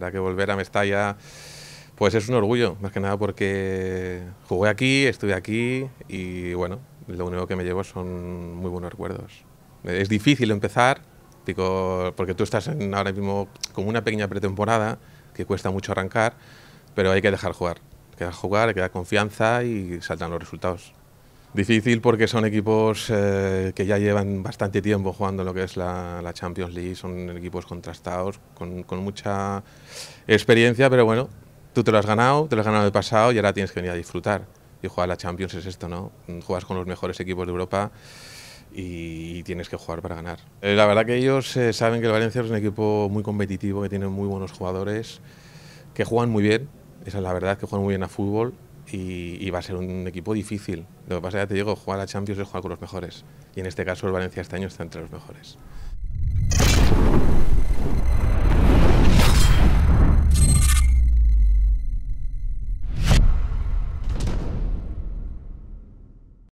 La que volver a Mestalla pues es un orgullo, más que nada porque jugué aquí, estuve aquí y bueno, lo único que me llevo son muy buenos recuerdos. Es difícil empezar, digo, porque tú estás ahora mismo como una pequeña pretemporada que cuesta mucho arrancar, pero hay que dejar jugar, hay que dejar jugar, hay que dar confianza y saltan los resultados. Difícil porque son equipos eh, que ya llevan bastante tiempo jugando en lo que es la, Champions League, son equipos contrastados, con, mucha experiencia, pero bueno, tú te lo has ganado, te lo has ganado el pasado y ahora tienes que venir a disfrutar. Y jugar la Champions es esto, ¿no? Juegas con los mejores equipos de Europa y, tienes que jugar para ganar. Eh, la verdad que ellos eh, saben que el Valencia es un equipo muy competitivo, que tiene muy buenos jugadores, que juegan muy bien, esa es la verdad, que juegan muy bien a fútbol y, va a ser un equipo difícil. Lo que pasa, es ya te digo, jugar a Champions es jugar con los mejores. Y en este caso el Valencia este año está entre los mejores.